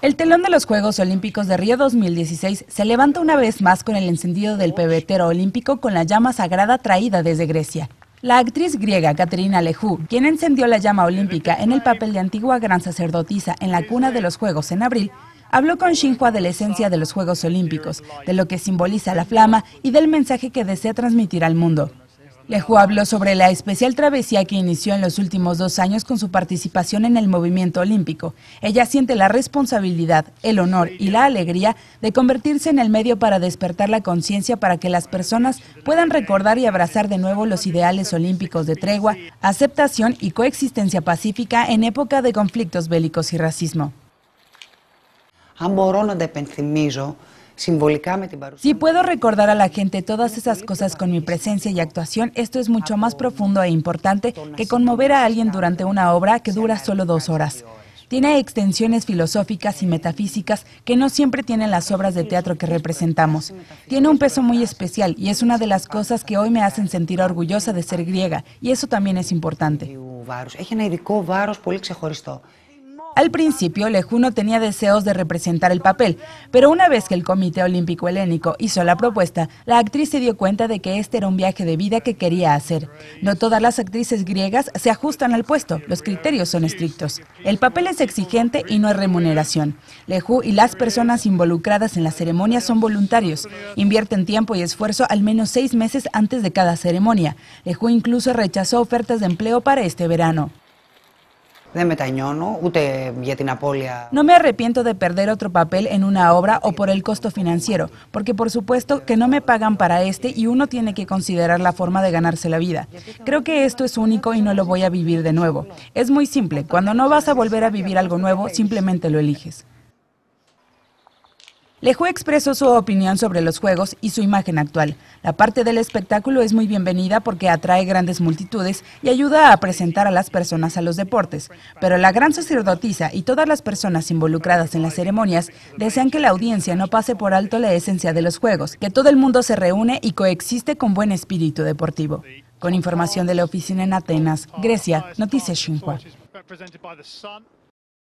El telón de los Juegos Olímpicos de Río 2016 se levanta una vez más con el encendido del pebetero olímpico con la llama sagrada traída desde Grecia. La actriz griega Caterina Lejú, quien encendió la llama olímpica en el papel de antigua gran sacerdotisa en la cuna de los Juegos en abril, habló con Xinhua de la esencia de los Juegos Olímpicos, de lo que simboliza la flama y del mensaje que desea transmitir al mundo. Leju habló sobre la especial travesía que inició en los últimos dos años con su participación en el movimiento olímpico. Ella siente la responsabilidad, el honor y la alegría de convertirse en el medio para despertar la conciencia para que las personas puedan recordar y abrazar de nuevo los ideales olímpicos de tregua, aceptación y coexistencia pacífica en época de conflictos bélicos y racismo. Si puedo recordar a la gente todas esas cosas con mi presencia y actuación, esto es mucho más profundo e importante que conmover a alguien durante una obra que dura solo dos horas. Tiene extensiones filosóficas y metafísicas que no siempre tienen las obras de teatro que representamos. Tiene un peso muy especial y es una de las cosas que hoy me hacen sentir orgullosa de ser griega, y eso también es importante. Al principio, no tenía deseos de representar el papel, pero una vez que el Comité Olímpico Helénico hizo la propuesta, la actriz se dio cuenta de que este era un viaje de vida que quería hacer. No todas las actrices griegas se ajustan al puesto, los criterios son estrictos. El papel es exigente y no hay remuneración. Leju y las personas involucradas en la ceremonia son voluntarios, invierten tiempo y esfuerzo al menos seis meses antes de cada ceremonia. Leju incluso rechazó ofertas de empleo para este verano. No me arrepiento de perder otro papel en una obra o por el costo financiero, porque por supuesto que no me pagan para este y uno tiene que considerar la forma de ganarse la vida. Creo que esto es único y no lo voy a vivir de nuevo. Es muy simple, cuando no vas a volver a vivir algo nuevo, simplemente lo eliges. Lejó expresó su opinión sobre los juegos y su imagen actual. La parte del espectáculo es muy bienvenida porque atrae grandes multitudes y ayuda a presentar a las personas a los deportes, pero la gran sacerdotisa y todas las personas involucradas en las ceremonias desean que la audiencia no pase por alto la esencia de los juegos, que todo el mundo se reúne y coexiste con buen espíritu deportivo. Con información de la oficina en Atenas, Grecia, Noticias Xinhua.